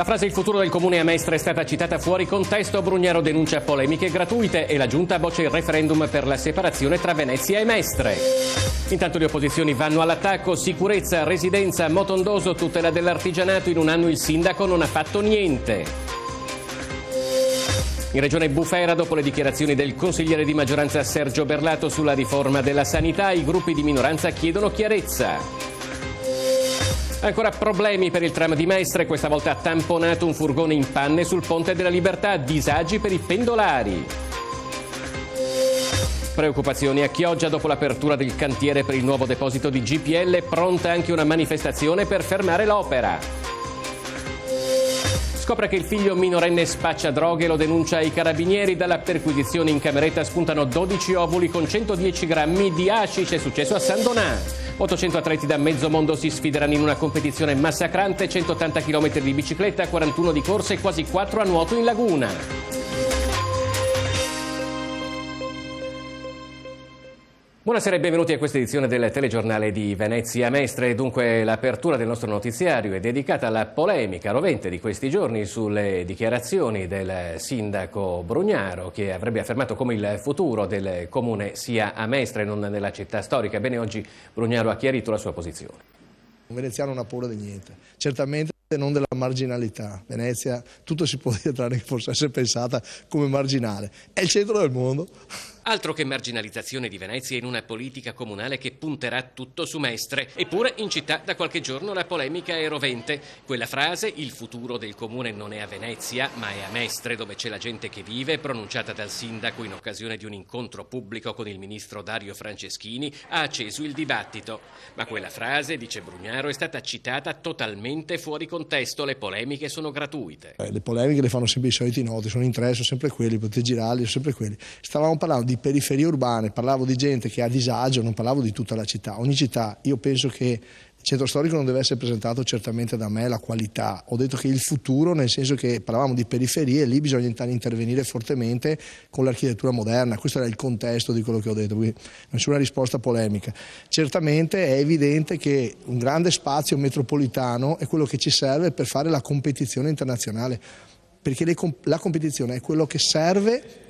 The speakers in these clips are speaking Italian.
La frase il futuro del comune a Mestre è stata citata fuori contesto, Brugnaro denuncia polemiche gratuite e la giunta boccia il referendum per la separazione tra Venezia e Mestre. Intanto le opposizioni vanno all'attacco, sicurezza, residenza, motondoso, tutela dell'artigianato, in un anno il sindaco non ha fatto niente. In regione Bufera, dopo le dichiarazioni del consigliere di maggioranza Sergio Berlato sulla riforma della sanità, i gruppi di minoranza chiedono chiarezza. Ancora problemi per il tram di Mestre, questa volta tamponato un furgone in panne sul Ponte della Libertà, disagi per i pendolari. Preoccupazioni a Chioggia dopo l'apertura del cantiere per il nuovo deposito di GPL, pronta anche una manifestazione per fermare l'opera. Scopre che il figlio minorenne spaccia droghe lo denuncia ai carabinieri. Dalla perquisizione in cameretta spuntano 12 ovuli con 110 grammi di hashish. È successo a San Donà. 800 atleti da mezzo mondo si sfideranno in una competizione massacrante, 180 km di bicicletta, 41 di corsa e quasi 4 a nuoto in laguna. Buonasera e benvenuti a questa edizione del telegiornale di Venezia Mestre. Dunque l'apertura del nostro notiziario è dedicata alla polemica rovente di questi giorni sulle dichiarazioni del sindaco Brugnaro che avrebbe affermato come il futuro del comune sia a Mestre e non nella città storica. Bene, oggi Brugnaro ha chiarito la sua posizione. Un veneziano non ha paura di niente. Certamente non della marginalità. Venezia, tutto si può dire tranne che forse essere pensata come marginale. È il centro del mondo. Altro che marginalizzazione di Venezia in una politica comunale che punterà tutto su Mestre. Eppure in città da qualche giorno la polemica è rovente. Quella frase, il futuro del comune non è a Venezia ma è a Mestre dove c'è la gente che vive, pronunciata dal sindaco in occasione di un incontro pubblico con il ministro Dario Franceschini, ha acceso il dibattito. Ma quella frase, dice Brugnaro, è stata citata totalmente fuori contesto. Le polemiche sono gratuite. Eh, le polemiche le fanno sempre i soliti noti, sono in tre, sono sempre quelli, potete girarli, sono sempre quelli. Stavamo parlando di di periferie urbane, parlavo di gente che ha disagio, non parlavo di tutta la città. Ogni città, io penso che il centro storico non deve essere presentato certamente da me la qualità, ho detto che il futuro, nel senso che parlavamo di periferie, lì bisogna intervenire fortemente con l'architettura moderna, questo era il contesto di quello che ho detto, quindi nessuna risposta polemica. Certamente è evidente che un grande spazio metropolitano è quello che ci serve per fare la competizione internazionale, perché la competizione è quello che serve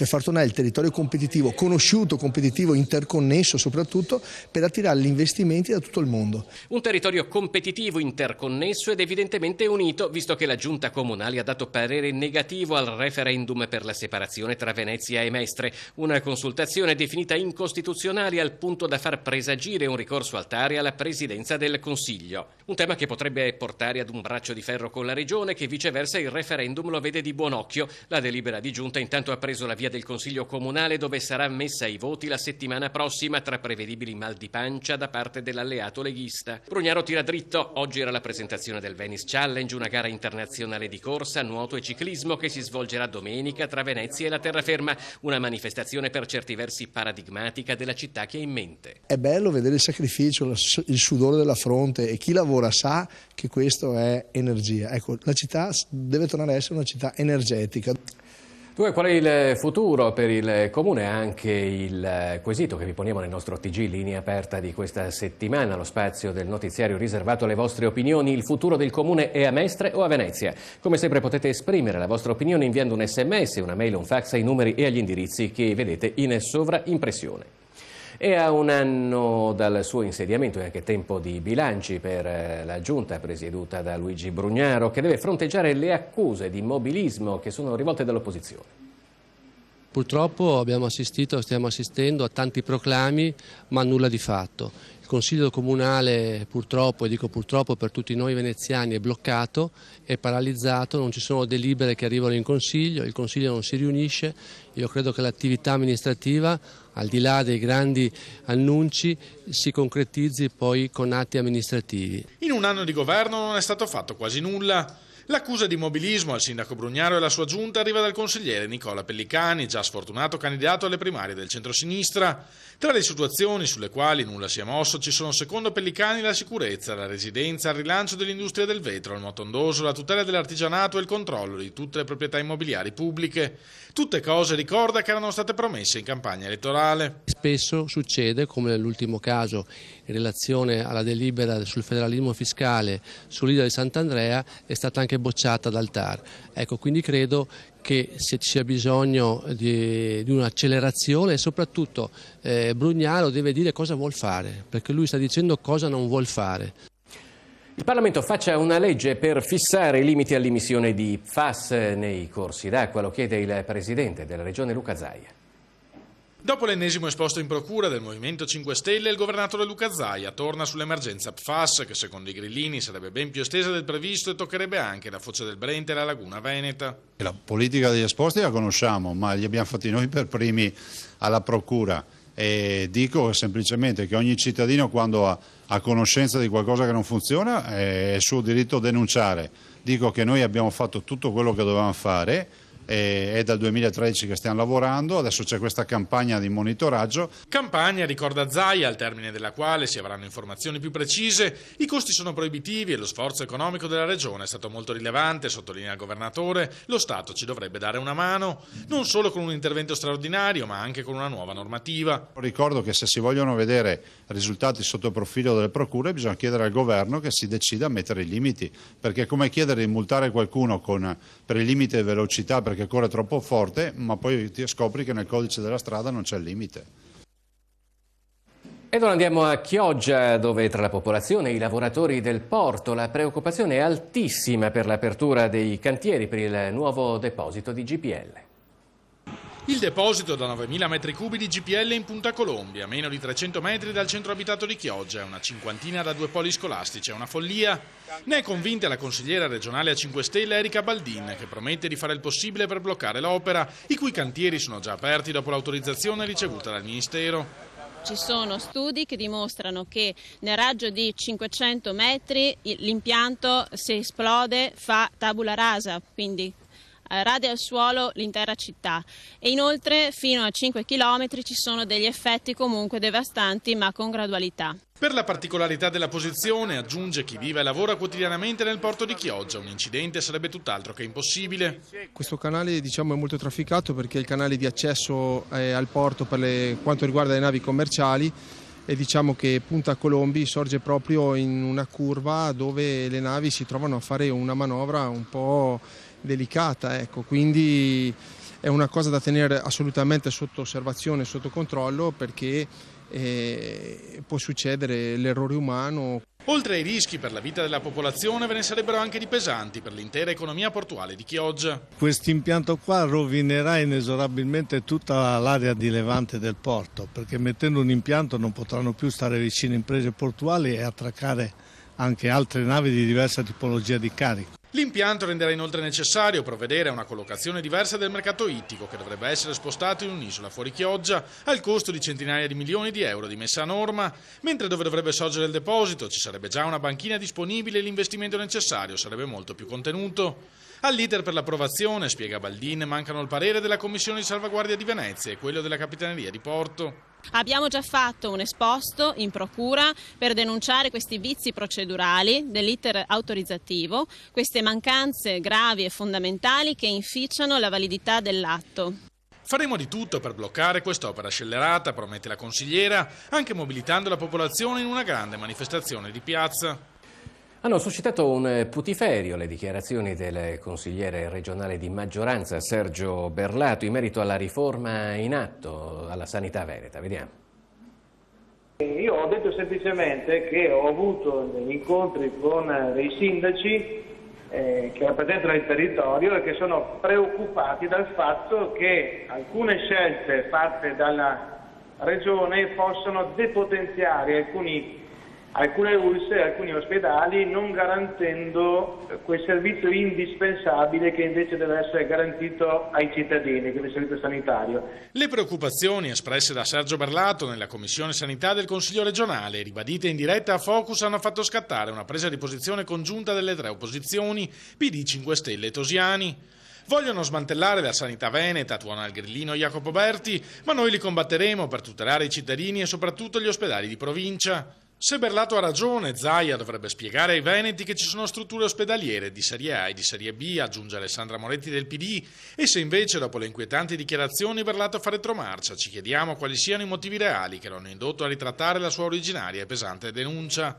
cioè far tornare il territorio competitivo, conosciuto, competitivo, interconnesso soprattutto, per attirare gli investimenti da tutto il mondo. Un territorio competitivo, interconnesso ed evidentemente unito, visto che la giunta comunale ha dato parere negativo al referendum per la separazione tra Venezia e Mestre, una consultazione definita incostituzionale al punto da far presagire un ricorso altare alla presidenza del Consiglio. Un tema che potrebbe portare ad un braccio di ferro con la Regione che viceversa il referendum lo vede di buon occhio. La delibera di giunta intanto ha preso la via del Consiglio Comunale dove sarà messa ai voti la settimana prossima tra prevedibili mal di pancia da parte dell'alleato leghista. Brugnaro tira dritto. Oggi era la presentazione del Venice Challenge, una gara internazionale di corsa, nuoto e ciclismo che si svolgerà domenica tra Venezia e la terraferma. Una manifestazione per certi versi paradigmatica della città che ha in mente. È bello vedere il sacrificio, il sudore della fronte e chi lavora lavora sa che questo è energia. Ecco, la città deve tornare a essere una città energetica. Due, qual è il futuro per il Comune? Anche il quesito che vi poniamo nel nostro TG, linea aperta di questa settimana, lo spazio del notiziario riservato alle vostre opinioni. Il futuro del Comune è a Mestre o a Venezia? Come sempre potete esprimere la vostra opinione inviando un sms, una mail, un fax ai numeri e agli indirizzi che vedete in sovraimpressione. E a un anno dal suo insediamento è anche tempo di bilanci per eh, la giunta presieduta da Luigi Brugnaro che deve fronteggiare le accuse di mobilismo che sono rivolte dall'opposizione. Purtroppo abbiamo assistito, stiamo assistendo a tanti proclami ma nulla di fatto. Consiglio comunale purtroppo, e dico purtroppo per tutti noi veneziani, è bloccato, è paralizzato, non ci sono delibere che arrivano in Consiglio, il Consiglio non si riunisce, io credo che l'attività amministrativa, al di là dei grandi annunci, si concretizzi poi con atti amministrativi. In un anno di governo non è stato fatto quasi nulla. L'accusa di immobilismo al sindaco Brugnaro e alla sua giunta arriva dal consigliere Nicola Pellicani, già sfortunato candidato alle primarie del centro-sinistra. Tra le situazioni sulle quali nulla si è mosso ci sono secondo Pellicani la sicurezza, la residenza, il rilancio dell'industria del vetro, il motondoso, la tutela dell'artigianato e il controllo di tutte le proprietà immobiliari pubbliche. Tutte cose, ricorda, che erano state promesse in campagna elettorale. Spesso succede, come nell'ultimo caso in relazione alla delibera sul federalismo fiscale sull'isola di Sant'Andrea, è stata anche bocciata dal TAR. Ecco, quindi credo che se ci sia bisogno di, di un'accelerazione e soprattutto eh, Brugnaro deve dire cosa vuol fare, perché lui sta dicendo cosa non vuol fare. Il Parlamento faccia una legge per fissare i limiti all'emissione di PFAS nei corsi d'acqua, lo chiede il Presidente della Regione Luca Zaia. Dopo l'ennesimo esposto in procura del Movimento 5 Stelle, il governatore Luca Zaia torna sull'emergenza PFAS che secondo i grillini sarebbe ben più estesa del previsto e toccherebbe anche la foce del Brente e la laguna Veneta. La politica degli esposti la conosciamo, ma li abbiamo fatti noi per primi alla procura e dico semplicemente che ogni cittadino quando ha, ha conoscenza di qualcosa che non funziona eh, è suo diritto a denunciare. Dico che noi abbiamo fatto tutto quello che dovevamo fare e eh, è dal 2013 che stiamo lavorando, adesso c'è questa campagna di monitoraggio. Campagna, ricorda Zaia, al termine della quale si avranno informazioni più precise, i costi sono proibitivi e lo sforzo economico della regione è stato molto rilevante, sottolinea il governatore, lo Stato ci dovrebbe dare una mano, non solo con un intervento straordinario ma anche con una nuova normativa. Ricordo che se si vogliono vedere risultati sotto profilo delle procure bisogna chiedere al governo che si decida a mettere i limiti, perché è come chiedere di multare qualcuno con, per il limite di velocità perché perché corre troppo forte, ma poi ti scopri che nel codice della strada non c'è il limite. Ed ora andiamo a Chioggia, dove tra la popolazione e i lavoratori del porto la preoccupazione è altissima per l'apertura dei cantieri per il nuovo deposito di GPL. Il deposito da 9.000 metri cubi di GPL in Punta Colombia, meno di 300 metri dal centro abitato di Chioggia, una cinquantina da due poli scolastici, è una follia. Ne è convinta la consigliera regionale a 5 Stelle Erika Baldin, che promette di fare il possibile per bloccare l'opera, i cui cantieri sono già aperti dopo l'autorizzazione ricevuta dal Ministero. Ci sono studi che dimostrano che nel raggio di 500 metri l'impianto se esplode fa tabula rasa, quindi eh, rade al suolo l'intera città e inoltre fino a 5 km ci sono degli effetti comunque devastanti ma con gradualità. Per la particolarità della posizione, aggiunge chi vive e lavora quotidianamente nel porto di Chioggia, un incidente sarebbe tutt'altro che impossibile. Questo canale diciamo, è molto trafficato perché è il canale di accesso eh, al porto per le, quanto riguarda le navi commerciali e diciamo che Punta Colombi sorge proprio in una curva dove le navi si trovano a fare una manovra un po' delicata, ecco. quindi è una cosa da tenere assolutamente sotto osservazione, sotto controllo perché eh, può succedere l'errore umano. Oltre ai rischi per la vita della popolazione ve ne sarebbero anche di pesanti per l'intera economia portuale di Chioggia. Questo impianto qua rovinerà inesorabilmente tutta l'area di levante del porto perché mettendo un impianto non potranno più stare vicino imprese portuali e attraccare anche altre navi di diversa tipologia di carico. L'impianto renderà inoltre necessario provvedere a una collocazione diversa del mercato ittico che dovrebbe essere spostato in un'isola fuori Chioggia al costo di centinaia di milioni di euro di messa a norma, mentre dove dovrebbe sorgere il deposito ci sarebbe già una banchina disponibile e l'investimento necessario sarebbe molto più contenuto. All'iter per l'approvazione, spiega Baldin, mancano il parere della Commissione di salvaguardia di Venezia e quello della Capitaneria di Porto. Abbiamo già fatto un esposto in procura per denunciare questi vizi procedurali dell'iter autorizzativo, queste mancanze gravi e fondamentali che inficiano la validità dell'atto. Faremo di tutto per bloccare quest'opera scellerata, promette la consigliera, anche mobilitando la popolazione in una grande manifestazione di piazza. Hanno suscitato un putiferio le dichiarazioni del consigliere regionale di maggioranza Sergio Berlato in merito alla riforma in atto alla sanità veneta. Vediamo. Io ho detto semplicemente che ho avuto degli incontri con dei sindaci eh, che rappresentano il territorio e che sono preoccupati dal fatto che alcune scelte fatte dalla regione possano depotenziare alcuni alcune ulse e alcuni ospedali non garantendo eh, quel servizio indispensabile che invece deve essere garantito ai cittadini, che è il servizio sanitario. Le preoccupazioni espresse da Sergio Berlato nella Commissione Sanità del Consiglio regionale, ribadite in diretta a Focus, hanno fatto scattare una presa di posizione congiunta delle tre opposizioni, PD 5 Stelle e Tosiani. Vogliono smantellare la sanità veneta, tuona il grillino Jacopo Berti, ma noi li combatteremo per tutelare i cittadini e soprattutto gli ospedali di provincia. Se Berlato ha ragione, Zaia dovrebbe spiegare ai Veneti che ci sono strutture ospedaliere di Serie A e di Serie B, aggiunge Alessandra Moretti del PD, e se invece dopo le inquietanti dichiarazioni Berlato fa retromarcia, ci chiediamo quali siano i motivi reali che l'hanno indotto a ritrattare la sua originaria e pesante denuncia.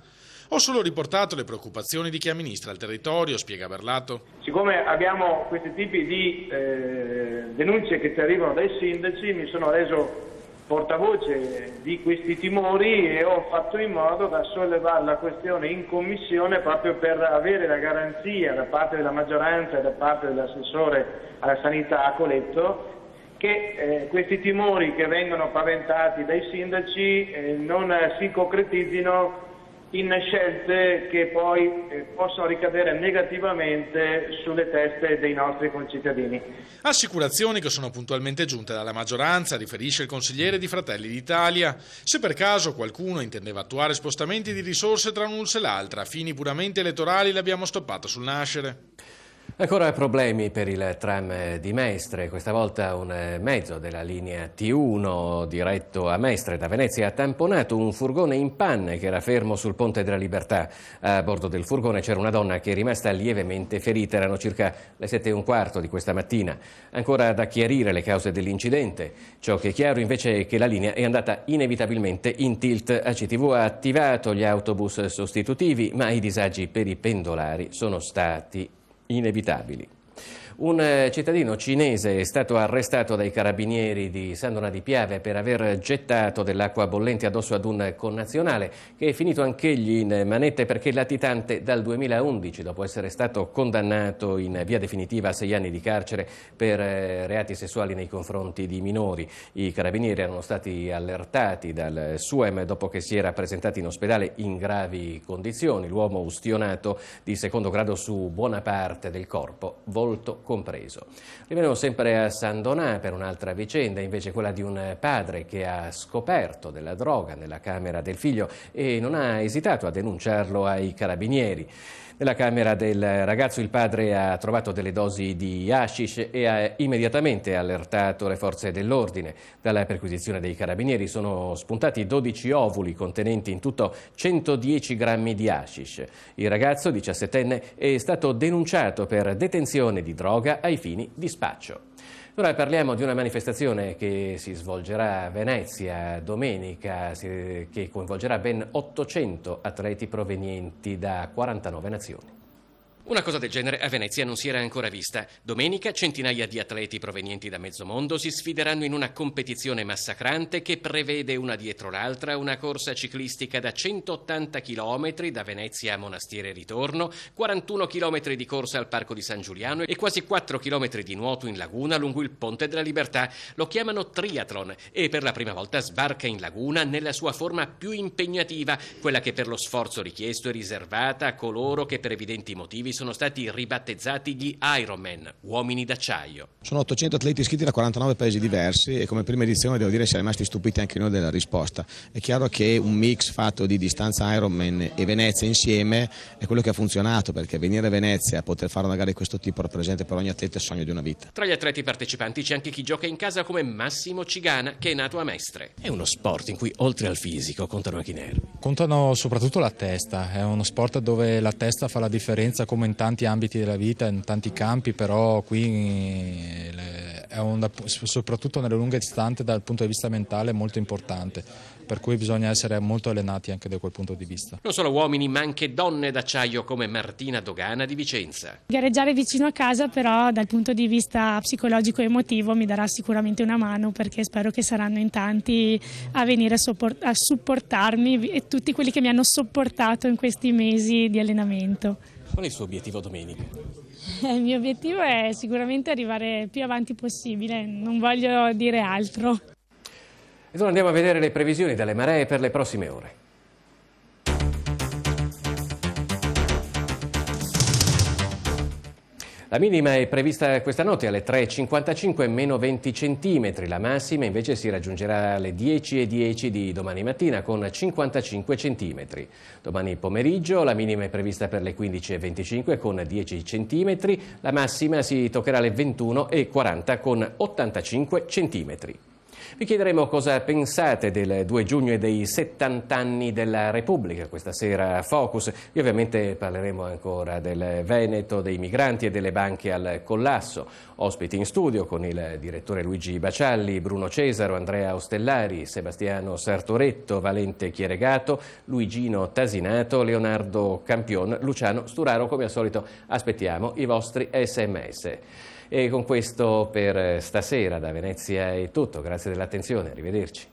Ho solo riportato le preoccupazioni di chi amministra il territorio, spiega Berlato. Siccome abbiamo questi tipi di eh, denunce che ci arrivano dai sindaci, mi sono reso portavoce di questi timori e ho fatto in modo da sollevare la questione in commissione proprio per avere la garanzia da parte della maggioranza e da parte dell'assessore alla sanità a Coletto che eh, questi timori che vengono paventati dai sindaci eh, non si concretizzino in scelte che poi eh, possono ricadere negativamente sulle teste dei nostri concittadini. Assicurazioni che sono puntualmente giunte dalla maggioranza, riferisce il consigliere di Fratelli d'Italia. Se per caso qualcuno intendeva attuare spostamenti di risorse tra un'ulsa e l'altra, a fini puramente elettorali l'abbiamo stoppato sul nascere. Ancora problemi per il tram di Mestre, questa volta un mezzo della linea T1 diretto a Mestre da Venezia ha tamponato un furgone in panne che era fermo sul Ponte della Libertà. A bordo del furgone c'era una donna che è rimasta lievemente ferita, erano circa le 7 e un quarto di questa mattina. Ancora da chiarire le cause dell'incidente, ciò che è chiaro invece è che la linea è andata inevitabilmente in tilt. ACTV ha attivato gli autobus sostitutivi ma i disagi per i pendolari sono stati inevitabili. Un eh, cittadino cinese è stato arrestato dai carabinieri di Sandona di Piave per aver gettato dell'acqua bollente addosso ad un connazionale che è finito anch'egli in manette perché latitante dal 2011 dopo essere stato condannato in via definitiva a sei anni di carcere per eh, reati sessuali nei confronti di minori. I carabinieri erano stati allertati dal SUEM dopo che si era presentato in ospedale in gravi condizioni. L'uomo ustionato di secondo grado su buona parte del corpo, volto compreso. Rimaniamo sempre a San Donà per un'altra vicenda, invece quella di un padre che ha scoperto della droga nella camera del figlio e non ha esitato a denunciarlo ai carabinieri. Nella camera del ragazzo il padre ha trovato delle dosi di hashish e ha immediatamente allertato le forze dell'ordine. Dalla perquisizione dei carabinieri sono spuntati 12 ovuli contenenti in tutto 110 grammi di hashish. Il ragazzo, 17enne, è stato denunciato per detenzione di droga ai fini di spaccio. Ora parliamo di una manifestazione che si svolgerà a Venezia domenica, che coinvolgerà ben 800 atleti provenienti da 49 nazioni. Una cosa del genere a Venezia non si era ancora vista. Domenica centinaia di atleti provenienti da mezzo mondo si sfideranno in una competizione massacrante che prevede una dietro l'altra una corsa ciclistica da 180 km da Venezia a Monastiere e ritorno, 41 km di corsa al Parco di San Giuliano e quasi 4 km di nuoto in laguna lungo il Ponte della Libertà. Lo chiamano triathlon e per la prima volta sbarca in laguna nella sua forma più impegnativa, quella che per lo sforzo richiesto è riservata a coloro che per evidenti motivi quindi sono stati ribattezzati gli Ironman, uomini d'acciaio. Sono 800 atleti iscritti da 49 paesi diversi e come prima edizione devo dire si è rimasti stupiti anche noi della risposta. È chiaro che un mix fatto di distanza Ironman e Venezia insieme è quello che ha funzionato perché venire a Venezia a poter fare una gara di questo tipo rappresenta per ogni atleta il sogno di una vita. Tra gli atleti partecipanti c'è anche chi gioca in casa come Massimo Cigana che è nato a Mestre. È uno sport in cui oltre al fisico contano anche i nervi. Contano soprattutto la testa, è uno sport dove la testa fa la differenza come come in tanti ambiti della vita, in tanti campi, però qui eh, è un, soprattutto nelle lunghe distanze dal punto di vista mentale molto importante, per cui bisogna essere molto allenati anche da quel punto di vista. Non solo uomini ma anche donne d'acciaio come Martina Dogana di Vicenza. Gareggiare vicino a casa però dal punto di vista psicologico e emotivo mi darà sicuramente una mano perché spero che saranno in tanti a venire a, sopport- a supportarmi e tutti quelli che mi hanno sopportato in questi mesi di allenamento. Qual è il suo obiettivo domenica? Il mio obiettivo è sicuramente arrivare più avanti possibile, non voglio dire altro. Ed ora andiamo a vedere le previsioni delle maree per le prossime ore. La minima è prevista questa notte alle 3.55 meno 20 cm, la massima invece si raggiungerà alle 10.10 di domani mattina con 55 cm. Domani pomeriggio la minima è prevista per le 15.25 con 10 cm, la massima si toccherà alle 21.40 con 85 cm. Vi chiederemo cosa pensate del 2 giugno e dei 70 anni della Repubblica, questa sera a Focus. E ovviamente parleremo ancora del Veneto, dei migranti e delle banche al collasso. Ospiti in studio con il direttore Luigi Bacialli, Bruno Cesaro, Andrea Ostellari, Sebastiano Sartoretto, Valente Chieregato, Luigino Tasinato, Leonardo Campion, Luciano Sturaro. Come al solito aspettiamo i vostri sms. E con questo per eh, stasera da Venezia è tutto, grazie dell'attenzione, arrivederci.